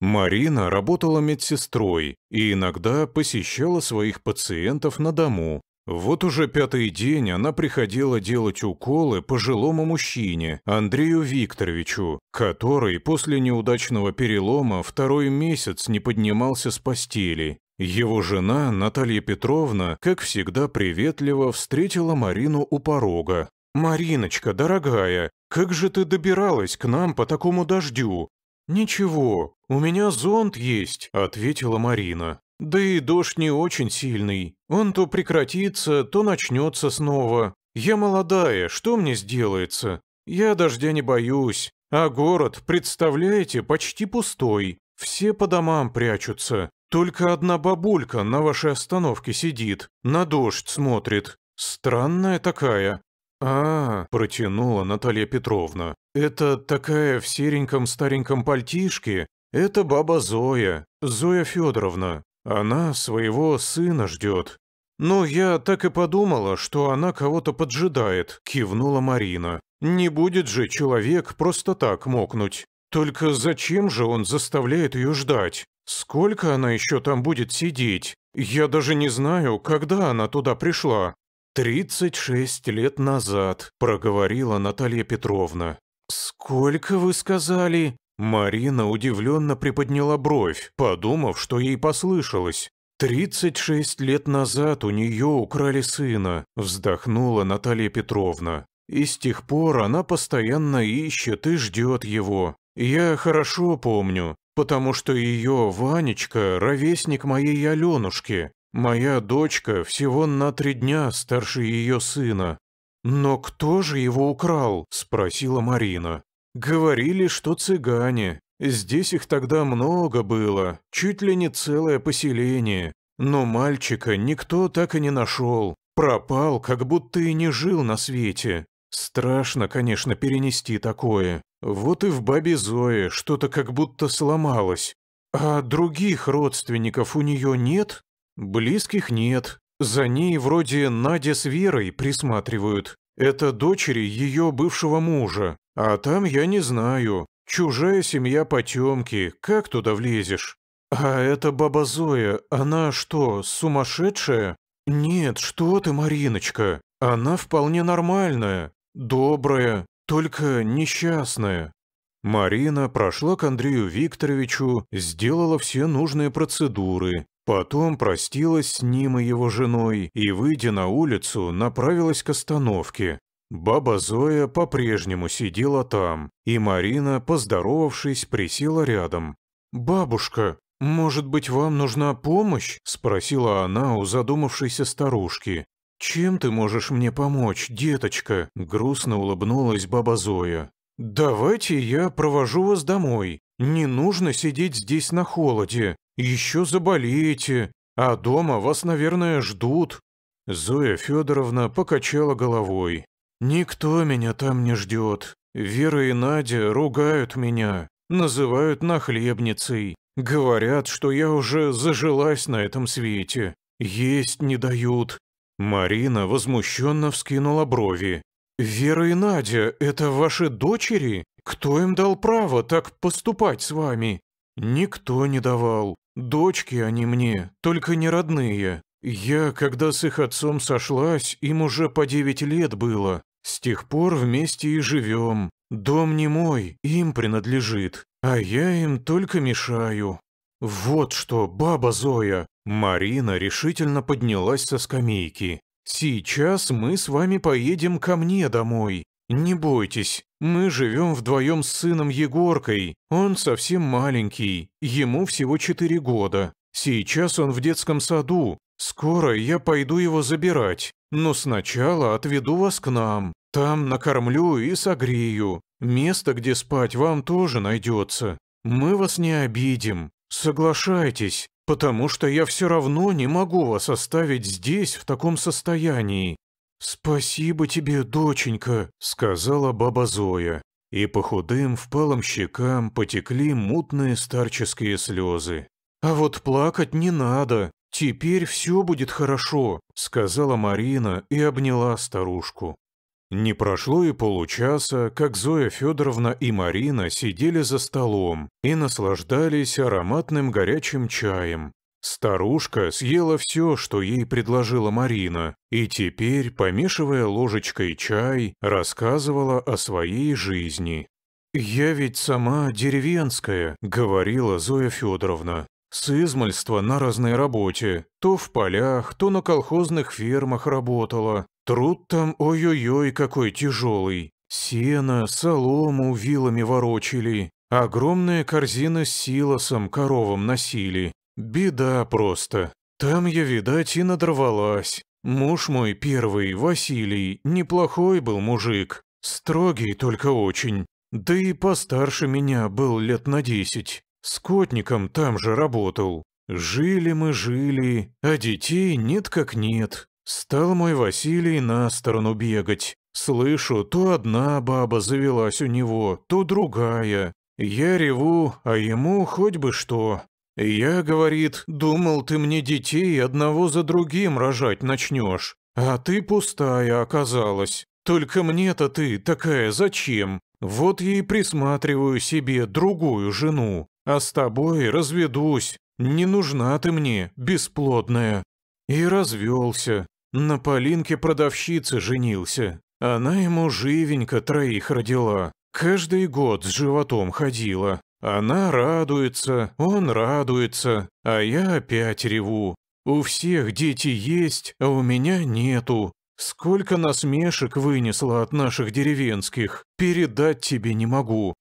Марина работала медсестрой и иногда посещала своих пациентов на дому. Вот уже пятый день она приходила делать уколы пожилому мужчине, Андрею Викторовичу, который после неудачного перелома второй месяц не поднимался с постели. Его жена, Наталья Петровна, как всегда приветливо встретила Марину у порога. «Мариночка, дорогая, как же ты добиралась к нам по такому дождю? «Ничего, у меня зонт есть», — ответила Марина. «Да и дождь не очень сильный. Он то прекратится, то начнется снова. Я молодая, что мне сделается? Я дождя не боюсь. А город, представляете, почти пустой. Все по домам прячутся. Только одна бабулька на вашей остановке сидит, на дождь смотрит. Странная такая. А, протянула Наталья Петровна. Это такая в сереньком стареньком пальтишке? Это баба Зоя, Зоя Федоровна. Она своего сына ждет. «Ну, я так и подумала, что она кого-то поджидает», — кивнула Марина. «Не будет же человек просто так мокнуть. Только зачем же он заставляет ее ждать? Сколько она еще там будет сидеть? Я даже не знаю, когда она туда пришла. «Тридцать шесть лет назад», – проговорила Наталья Петровна. «Сколько вы сказали?» Марина удивленно приподняла бровь, подумав, что ей послышалось. «Тридцать шесть лет назад у нее украли сына», – вздохнула Наталья Петровна. «И с тех пор она постоянно ищет и ждет его. Я хорошо помню, потому что ее Ванечка – ровесник моей Аленушки, Моя дочка всего на три дня старше ее сына. Но кто же его украл? Спросила Марина. Говорили, что цыгане. Здесь их тогда много было, чуть ли не целое поселение. Но мальчика никто так и не нашел. Пропал, как будто и не жил на свете. Страшно, конечно, перенести такое. Вот и в бабе Зое что-то как будто сломалось. А других родственников у нее нет? «Близких нет. За ней вроде Надя с Верой присматривают. Это дочери ее бывшего мужа. А там я не знаю. Чужая семья потемки. Как туда влезешь?» «А эта баба Зоя, она что, сумасшедшая?» «Нет, что ты, Мариночка, она вполне нормальная, добрая, только несчастная». Марина прошла к Андрею Викторовичу, сделала все нужные процедуры, Потом простилась с ним и его женой и, выйдя на улицу, направилась к остановке. Баба Зоя по-прежнему сидела там, и Марина, поздоровавшись, присела рядом. «Бабушка, может быть, вам нужна помощь?» – спросила она у задумавшейся старушки. «Чем ты можешь мне помочь, деточка?» – грустно улыбнулась баба Зоя. «Давайте я провожу вас домой. Не нужно сидеть здесь на холоде. Еще заболеете, а дома вас, наверное, ждут». Зоя Федоровна покачала головой. «Никто меня там не ждет. Вера и Надя ругают меня, называют нахлебницей, говорят, что я уже зажилась на этом свете, есть не дают». Марина возмущенно вскинула брови. «Вера и Надя – это ваши дочери? Кто им дал право так поступать с вами?» «Никто не давал. Дочки они мне, только не родные. Я, когда с их отцом сошлась, им уже по девять лет было. С тех пор вместе и живем. Дом не мой, им принадлежит, а я им только мешаю. Вот что, баба Зоя. Марина решительно поднялась со скамейки. Сейчас мы с вами поедем ко мне домой. Не бойтесь, мы живем вдвоем с сыном Егоркой. Он совсем маленький, ему всего четыре года. Сейчас он в детском саду. Скоро я пойду его забирать, но сначала отведу вас к нам. Там накормлю и согрею. Место, где спать, вам тоже найдется. Мы вас не обидим. Соглашайтесь, потому что я все равно не могу вас оставить здесь в таком состоянии. «Спасибо тебе, доченька», — сказала баба Зоя, и по худым впалым щекам потекли мутные старческие слезы. «А вот плакать не надо, теперь все будет хорошо», — сказала Марина и обняла старушку. Не прошло и получаса, как Зоя Федоровна и Марина сидели за столом и наслаждались ароматным горячим чаем, Старушка съела все, что ей предложила Марина, и теперь, помешивая ложечкой чай, рассказывала о своей жизни. «Я ведь сама деревенская», — говорила Зоя Федоровна. «С измальства на разной работе. То в полях, то на колхозных фермах работала. Труд там ой-ой-ой какой тяжелый. Сено, солому вилами ворочили, огромная корзина с силосом коровам носили, Беда просто. Там я, видать, и надорвалась. Муж мой первый, Василий, неплохой был мужик. Строгий только очень. Да и постарше меня был лет на десять. Скотником там же работал. Жили мы, жили, а детей нет как нет. Стал мой Василий на сторону бегать. Слышу, то одна баба завелась у него, то другая. Я реву, а ему хоть бы что. «Я, — говорит, — думал, ты мне детей одного за другим рожать начнешь, а ты пустая оказалась. Только мне-то ты такая зачем? Вот я и присматриваю себе другую жену, а с тобой разведусь, не нужна ты мне, бесплодная». И развелся. На Полинке продавщице женился. Она ему живенько троих родила. Каждый год с животом ходила. Она радуется, он радуется, а я опять реву. У всех дети есть, а у меня нету. Сколько насмешек вынесла от наших деревенских, передать тебе не могу.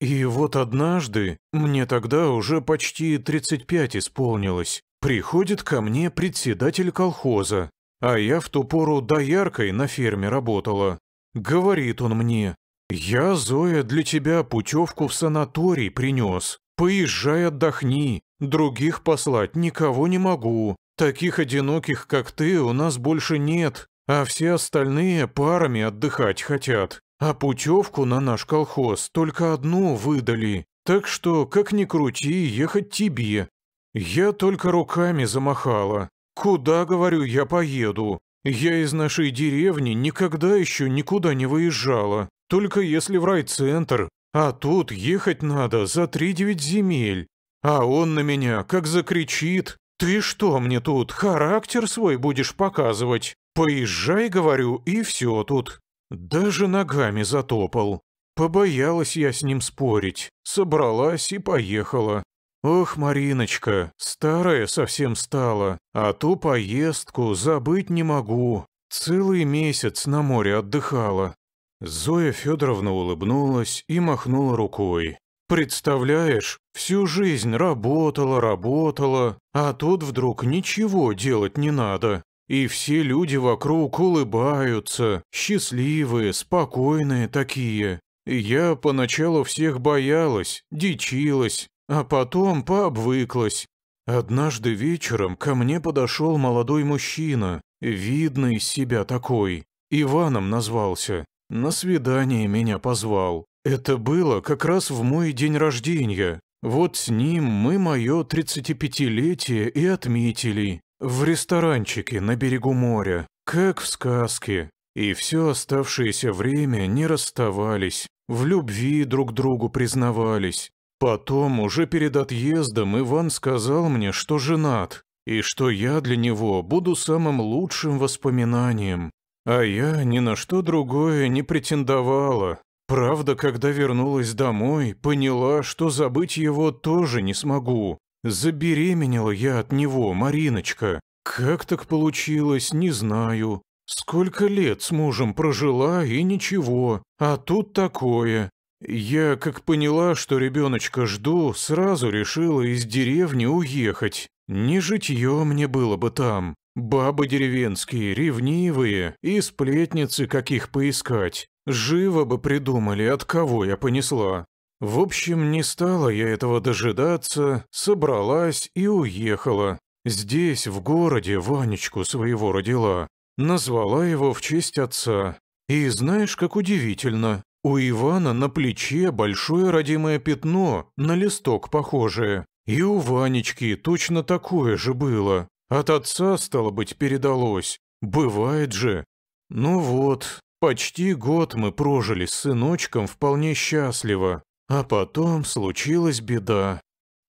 И вот однажды, мне тогда уже почти 35 исполнилось, приходит ко мне председатель колхоза, а я в ту пору дояркой на ферме работала. Говорит он мне, «Я, Зоя, для тебя путевку в санаторий принес. Поезжай отдохни. Других послать никого не могу. Таких одиноких, как ты, у нас больше нет, а все остальные парами отдыхать хотят. А путевку на наш колхоз только одну выдали. Так что, как ни крути, ехать тебе. Я только руками замахала. Куда, говорю, я поеду? Я из нашей деревни никогда еще никуда не выезжала. Только если в райцентр, а тут ехать надо за три девять земель. А он на меня как закричит. Ты что мне тут, характер свой будешь показывать? Поезжай, говорю, и все тут. Даже ногами затопал. Побоялась я с ним спорить, собралась и поехала. Ох, Мариночка, старая совсем стала, а ту поездку забыть не могу. Целый месяц на море отдыхала. Зоя Федоровна улыбнулась и махнула рукой. «Представляешь, всю жизнь работала, работала, а тут вдруг ничего делать не надо. И все люди вокруг улыбаются, счастливые, спокойные такие. Я поначалу всех боялась, дичилась, а потом пообвыклась. Однажды вечером ко мне подошел молодой мужчина, видный из себя такой, Иваном назвался. На свидание меня позвал. Это было как раз в мой день рождения. Вот с ним мы мое 35-летие и отметили. В ресторанчике на берегу моря, как в сказке. И все оставшееся время не расставались, в любви друг другу признавались. Потом, уже перед отъездом, Иван сказал мне, что женат, и что я для него буду самым лучшим воспоминанием, а я ни на что другое не претендовала. Правда, когда вернулась домой, поняла, что забыть его тоже не смогу. Забеременела я от него, Мариночка. Как так получилось, не знаю. Сколько лет с мужем прожила и ничего, а тут такое. Я, как поняла, что ребеночка жду, сразу решила из деревни уехать. Не житье мне было бы там. Бабы деревенские, ревнивые, и сплетницы каких поискать. Живо бы придумали, от кого я понесла. В общем, не стала я этого дожидаться, собралась и уехала. Здесь, в городе, Ванечку своего родила. Назвала его в честь отца. И знаешь, как удивительно, у Ивана на плече большое родимое пятно, на листок похожее. И у Ванечки точно такое же было. От отца, стало быть, передалось. Бывает же. Ну вот, почти год мы прожили с сыночком вполне счастливо. А потом случилась беда.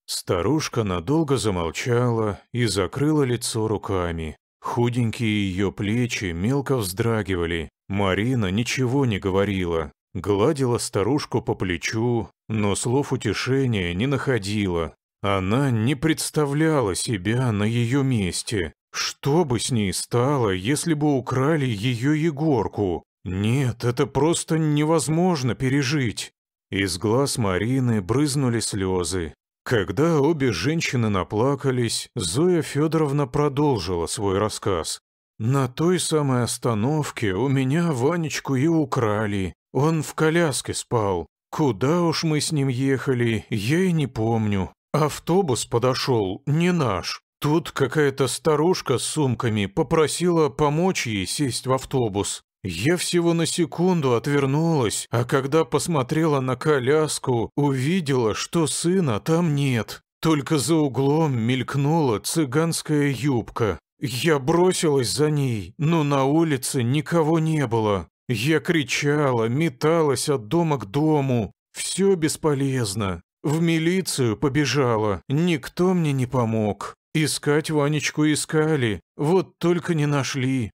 Старушка надолго замолчала и закрыла лицо руками. Худенькие ее плечи мелко вздрагивали. Марина ничего не говорила, гладила старушку по плечу, но слов утешения не находила, она не представляла себя на ее месте. Что бы с ней стало, если бы украли ее Егорку? Нет, это просто невозможно пережить. Из глаз Марины брызнули слезы. Когда обе женщины наплакались, Зоя Федоровна продолжила свой рассказ. «На той самой остановке у меня Ванечку и украли. Он в коляске спал. Куда уж мы с ним ехали, я и не помню. «Автобус подошел, не наш. Тут какая-то старушка с сумками попросила помочь ей сесть в автобус. Я всего на секунду отвернулась, а когда посмотрела на коляску, увидела, что сына там нет. Только за углом мелькнула цыганская юбка. Я бросилась за ней, но на улице никого не было. Я кричала, металась от дома к дому. Все бесполезно. В милицию побежала, никто мне не помог. Искать Ванечку искали, вот только не нашли.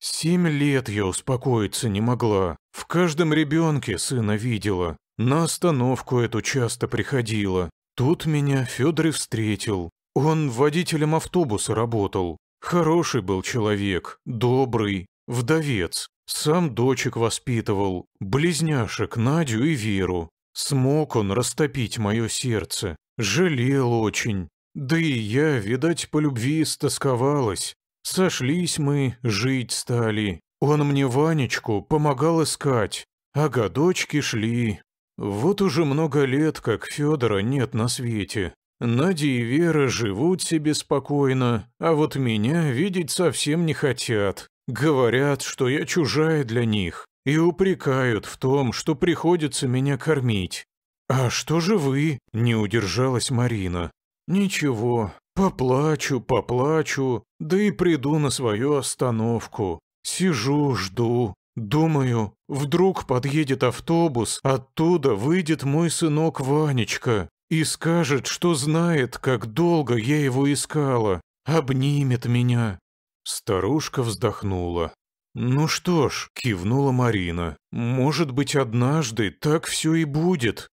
Семь лет я успокоиться не могла. В каждом ребенке сына видела. На остановку эту часто приходила. Тут меня Федор и встретил. Он водителем автобуса работал. Хороший был человек, добрый, вдовец. Сам дочек воспитывал, близняшек Надю и Веру. Смог он растопить мое сердце, жалел очень. Да и я, видать, по любви стосковалась. Сошлись мы, жить стали. Он мне Ванечку помогал искать, а годочки шли. Вот уже много лет, как Федора нет на свете. Надя и Вера живут себе спокойно, а вот меня видеть совсем не хотят. Говорят, что я чужая для них и упрекают в том, что приходится меня кормить. «А что же вы?» – не удержалась Марина. «Ничего, поплачу, поплачу, да и приду на свою остановку. Сижу, жду, Думаю, вдруг подъедет автобус, оттуда выйдет мой сынок Ванечка и скажет, что знает, как долго я его искала, обнимет меня. Старушка вздохнула. «Ну что ж», — кивнула Марина, — «может быть, однажды так все и будет».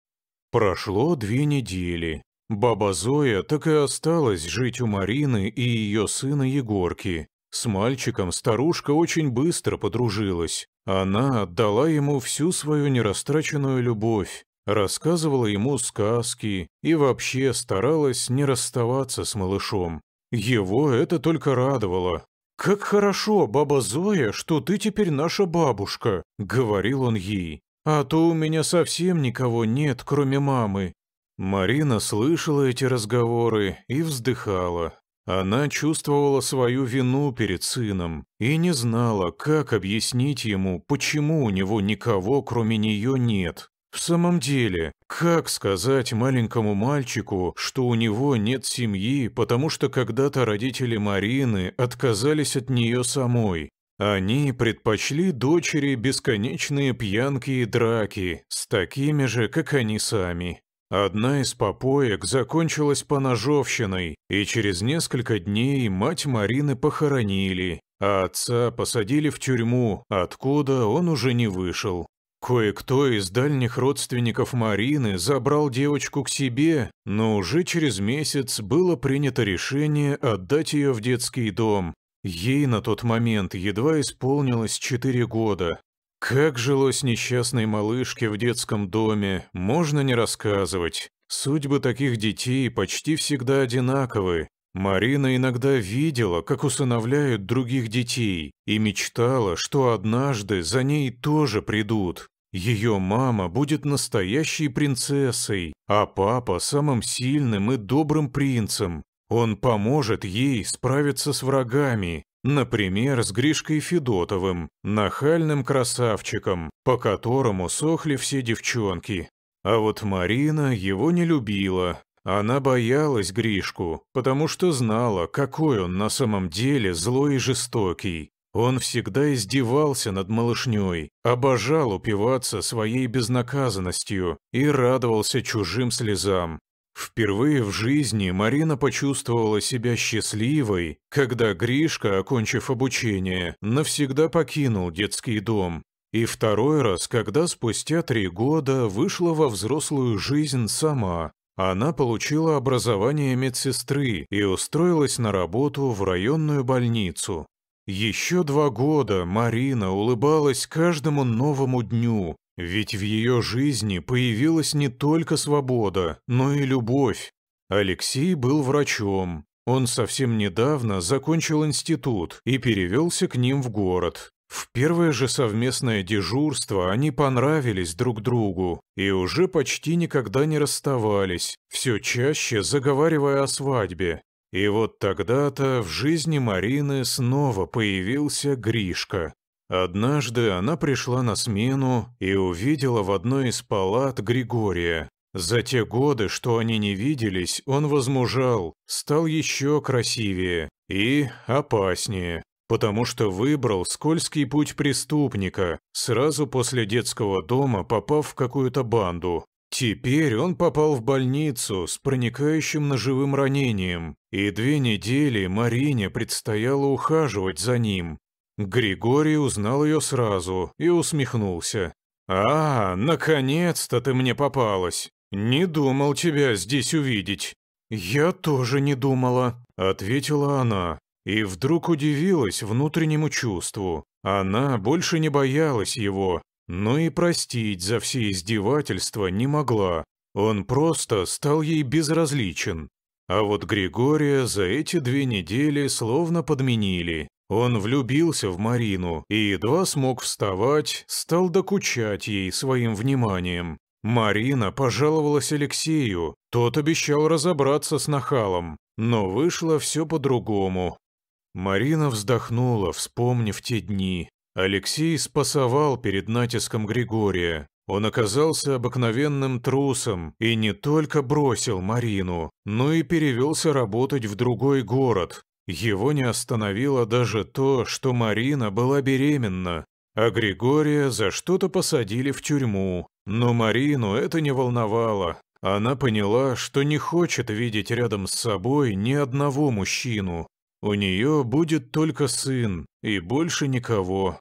Прошло две недели. Баба Зоя так и осталась жить у Марины и ее сына Егорки. С мальчиком старушка очень быстро подружилась. Она отдала ему всю свою нерастраченную любовь, рассказывала ему сказки и вообще старалась не расставаться с малышом. Его это только радовало, «Как хорошо, баба Зоя, что ты теперь наша бабушка», — говорил он ей. «А то у меня совсем никого нет, кроме мамы». Марина слышала эти разговоры и вздыхала. Она чувствовала свою вину перед сыном и не знала, как объяснить ему, почему у него никого, кроме нее, нет. В самом деле, как сказать маленькому мальчику, что у него нет семьи, потому что когда-то родители Марины отказались от нее самой? Они предпочли дочери бесконечные пьянки и драки, с такими же, как они сами. Одна из попоек закончилась поножовщиной, и через несколько дней мать Марины похоронили, а отца посадили в тюрьму, откуда он уже не вышел. Кое-кто из дальних родственников Марины забрал девочку к себе, но уже через месяц было принято решение отдать ее в детский дом. Ей на тот момент едва исполнилось 4 года. Как жилось несчастной малышке в детском доме, можно не рассказывать. Судьбы таких детей почти всегда одинаковы. Марина иногда видела, как усыновляют других детей, и мечтала, что однажды за ней тоже придут. Ее мама будет настоящей принцессой, а папа – самым сильным и добрым принцем. Он поможет ей справиться с врагами, например, с Гришкой Федотовым, нахальным красавчиком, по которому сохли все девчонки. А вот Марина его не любила. Она боялась Гришку, потому что знала, какой он на самом деле злой и жестокий. Он всегда издевался над малышней, обожал упиваться своей безнаказанностью и радовался чужим слезам. Впервые в жизни Марина почувствовала себя счастливой, когда Гришка, окончив обучение, навсегда покинул детский дом. И второй раз, когда спустя три года вышла во взрослую жизнь сама, она получила образование медсестры и устроилась на работу в районную больницу, еще два года Марина улыбалась каждому новому дню, ведь в ее жизни появилась не только свобода, но и любовь. Алексей был врачом. Он совсем недавно закончил институт и перевелся к ним в город. В первое же совместное дежурство они понравились друг другу и уже почти никогда не расставались, все чаще заговаривая о свадьбе. И вот тогда-то в жизни Марины снова появился Гришка. Однажды она пришла на смену и увидела в одной из палат Григория. За те годы, что они не виделись, он возмужал, стал еще красивее и опаснее, потому что выбрал скользкий путь преступника, сразу после детского дома попав в какую-то банду. Теперь он попал в больницу с проникающим ножевым ранением, и две недели Марине предстояло ухаживать за ним. Григорий узнал ее сразу и усмехнулся. «А, наконец-то ты мне попалась! Не думал тебя здесь увидеть!» «Я тоже не думала», — ответила она, и вдруг удивилась внутреннему чувству. Она больше не боялась его, но ну и простить за все издевательства не могла, он просто стал ей безразличен. А вот Григория за эти две недели словно подменили. Он влюбился в Марину и едва смог вставать, стал докучать ей своим вниманием. Марина пожаловалась Алексею, тот обещал разобраться с нахалом, но вышло все по-другому. Марина вздохнула, вспомнив те дни, Алексей спасовал перед натиском Григория. Он оказался обыкновенным трусом и не только бросил Марину, но и перевелся работать в другой город. Его не остановило даже то, что Марина была беременна, а Григория за что-то посадили в тюрьму. Но Марину это не волновало. Она поняла, что не хочет видеть рядом с собой ни одного мужчину. У нее будет только сын и больше никого.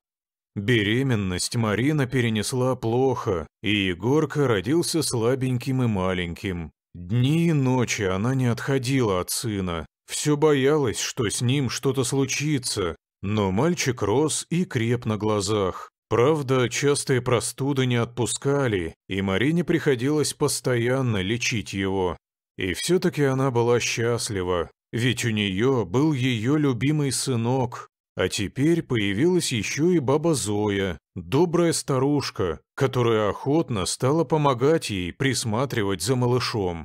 Беременность Марина перенесла плохо, и Егорка родился слабеньким и маленьким. Дни и ночи она не отходила от сына, все боялась, что с ним что-то случится, но мальчик рос и креп на глазах. Правда, частые простуды не отпускали, и Марине приходилось постоянно лечить его. И все-таки она была счастлива, ведь у нее был ее любимый сынок, а теперь появилась еще и баба Зоя, добрая старушка, которая охотно стала помогать ей присматривать за малышом.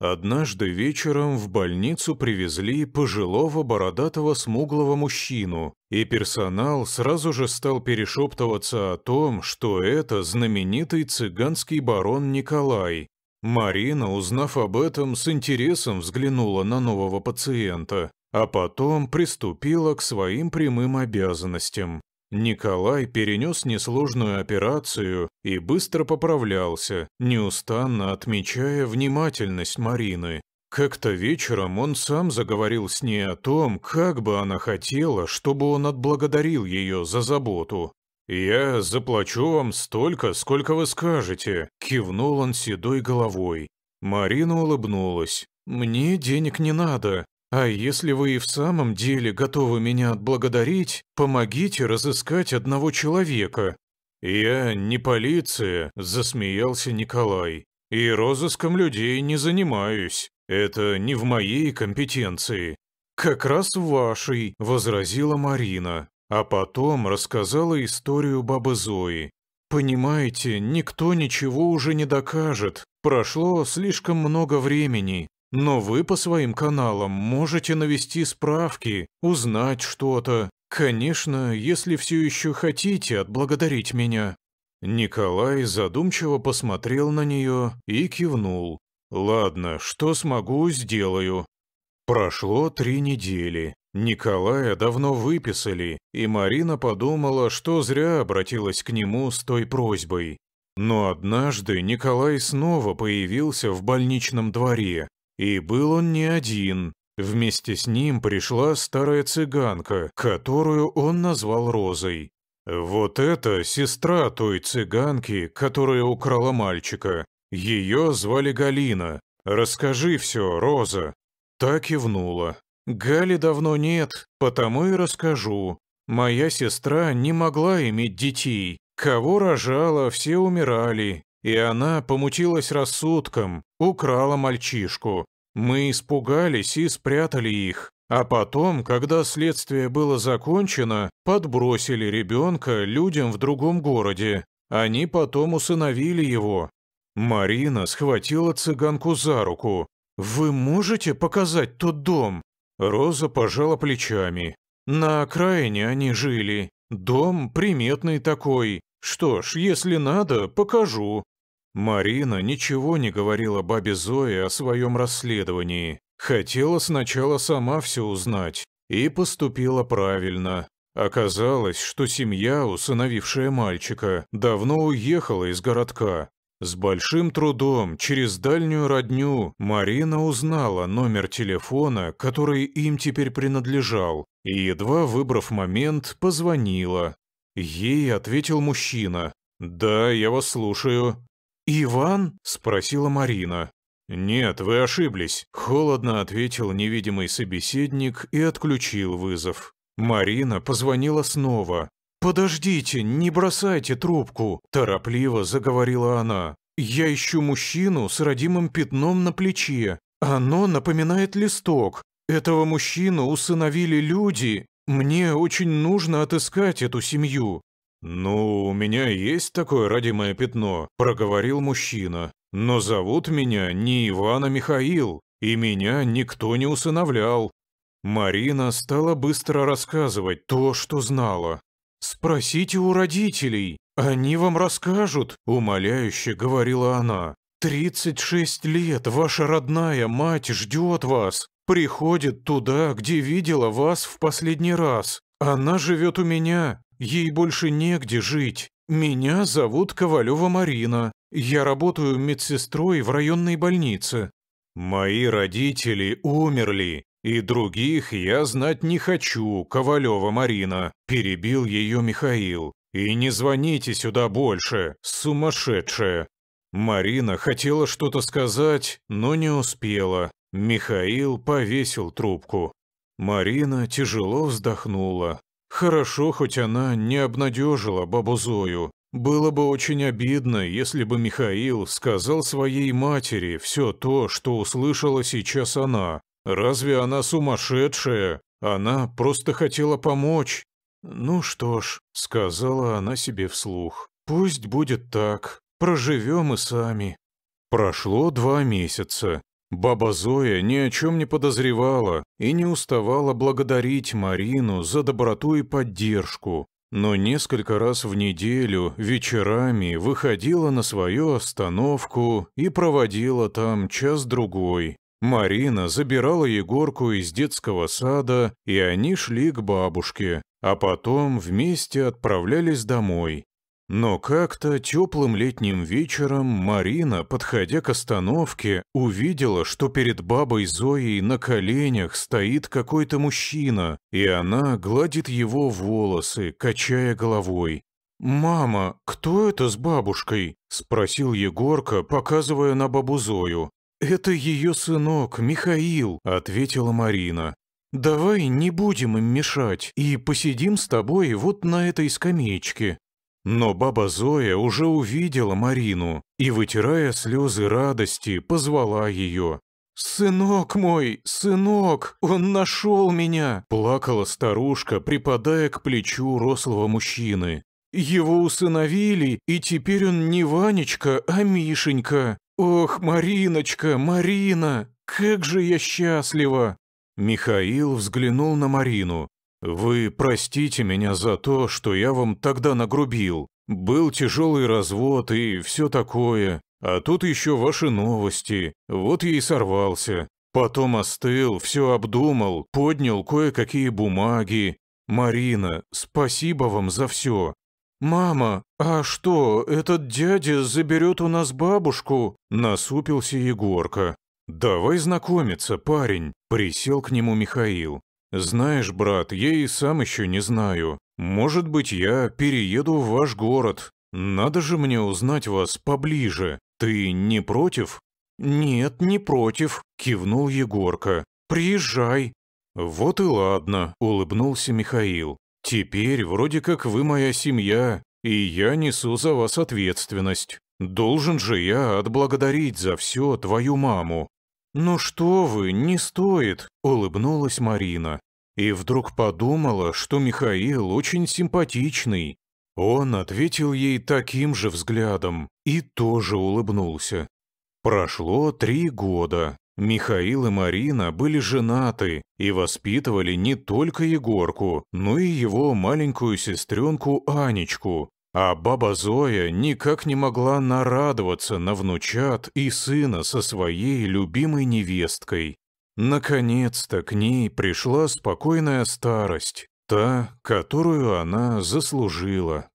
Однажды вечером в больницу привезли пожилого бородатого смуглого мужчину, и персонал сразу же стал перешептываться о том, что это знаменитый цыганский барон Николай. Марина, узнав об этом, с интересом взглянула на нового пациента а потом приступила к своим прямым обязанностям. Николай перенес несложную операцию и быстро поправлялся, неустанно отмечая внимательность Марины. Как-то вечером он сам заговорил с ней о том, как бы она хотела, чтобы он отблагодарил ее за заботу. «Я заплачу вам столько, сколько вы скажете», – кивнул он седой головой. Марина улыбнулась. «Мне денег не надо. А если вы и в самом деле готовы меня отблагодарить, помогите разыскать одного человека». «Я не полиция», — засмеялся Николай. «И розыском людей не занимаюсь. Это не в моей компетенции». «Как раз в вашей», — возразила Марина. А потом рассказала историю бабы Зои. «Понимаете, никто ничего уже не докажет. Прошло слишком много времени, но вы по своим каналам можете навести справки, узнать что-то. Конечно, если все еще хотите отблагодарить меня». Николай задумчиво посмотрел на нее и кивнул. «Ладно, что смогу, сделаю». Прошло три недели. Николая давно выписали, и Марина подумала, что зря обратилась к нему с той просьбой. Но однажды Николай снова появился в больничном дворе, и был он не один. Вместе с ним пришла старая цыганка, которую он назвал Розой. Вот это сестра той цыганки, которая украла мальчика. Ее звали Галина. Расскажи все, Роза. Так и внула. Гали давно нет, потому и расскажу. Моя сестра не могла иметь детей. Кого рожала, все умирали, и она помучилась рассудком, украла мальчишку. Мы испугались и спрятали их. А потом, когда следствие было закончено, подбросили ребенка людям в другом городе. Они потом усыновили его. Марина схватила цыганку за руку. «Вы можете показать тот дом?» Роза пожала плечами. «На окраине они жили. Дом приметный такой. Что ж, если надо, покажу. Марина ничего не говорила бабе Зое о своем расследовании. Хотела сначала сама все узнать и поступила правильно. Оказалось, что семья, усыновившая мальчика, давно уехала из городка. С большим трудом через дальнюю родню Марина узнала номер телефона, который им теперь принадлежал, и, едва выбрав момент, позвонила. Ей ответил мужчина. «Да, я вас слушаю». «Иван?» – спросила Марина. «Нет, вы ошиблись», – холодно ответил невидимый собеседник и отключил вызов. Марина позвонила снова. «Подождите, не бросайте трубку», – торопливо заговорила она. «Я ищу мужчину с родимым пятном на плече. Оно напоминает листок. Этого мужчину усыновили люди. Мне очень нужно отыскать эту семью. «Ну, у меня есть такое родимое пятно», – проговорил мужчина. «Но зовут меня не Иван, а Михаил, и меня никто не усыновлял». Марина стала быстро рассказывать то, что знала. «Спросите у родителей, они вам расскажут», – умоляюще говорила она. «Тридцать шесть лет ваша родная мать ждет вас, приходит туда, где видела вас в последний раз. Она живет у меня, Ей больше негде жить. Меня зовут Ковалева Марина. Я работаю медсестрой в районной больнице. Мои родители умерли, и других я знать не хочу, Ковалева Марина, перебил ее Михаил. И не звоните сюда больше, сумасшедшая. Марина хотела что-то сказать, но не успела. Михаил повесил трубку. Марина тяжело вздохнула. Хорошо, хоть она не обнадежила бабу Зою. Было бы очень обидно, если бы Михаил сказал своей матери все то, что услышала сейчас она. Разве она сумасшедшая? Она просто хотела помочь. «Ну что ж», — сказала она себе вслух, — «пусть будет так, проживем и сами». Прошло два месяца. Баба Зоя ни о чем не подозревала и не уставала благодарить Марину за доброту и поддержку, но несколько раз в неделю вечерами выходила на свою остановку и проводила там час-другой. Марина забирала Егорку из детского сада, и они шли к бабушке, а потом вместе отправлялись домой. Но как-то теплым летним вечером Марина, подходя к остановке, увидела, что перед бабой Зоей на коленях стоит какой-то мужчина, и она гладит его волосы, качая головой. «Мама, кто это с бабушкой?» – спросил Егорка, показывая на бабу Зою. «Это ее сынок, Михаил», – ответила Марина. «Давай не будем им мешать и посидим с тобой вот на этой скамеечке. Но баба Зоя уже увидела Марину и, вытирая слезы радости, позвала ее. «Сынок мой, сынок, он нашел меня!» Плакала старушка, припадая к плечу рослого мужчины. «Его усыновили, и теперь он не Ванечка, а Мишенька. Ох, Мариночка, Марина, как же я счастлива!» Михаил взглянул на Марину, «Вы простите меня за то, что я вам тогда нагрубил. Был тяжелый развод и все такое. А тут еще ваши новости. Вот я и сорвался. Потом остыл, все обдумал, поднял кое-какие бумаги. Марина, спасибо вам за все. «Мама, а что, этот дядя заберет у нас бабушку?» Насупился Егорка. «Давай знакомиться, парень», — присел к нему Михаил. «Знаешь, брат, я и сам еще не знаю. Может быть, я перееду в ваш город. Надо же мне узнать вас поближе. Ты не против?» «Нет, не против», – кивнул Егорка. «Приезжай». «Вот и ладно», – улыбнулся Михаил. «Теперь вроде как вы моя семья, и я несу за вас ответственность. Должен же я отблагодарить за все твою маму. «Ну что вы, не стоит», — улыбнулась Марина. И вдруг подумала, что Михаил очень симпатичный. Он ответил ей таким же взглядом и тоже улыбнулся. Прошло три года. Михаил и Марина были женаты и воспитывали не только Егорку, но и его маленькую сестренку Анечку, а баба Зоя никак не могла нарадоваться на внучат и сына со своей любимой невесткой. Наконец-то к ней пришла спокойная старость, та, которую она заслужила.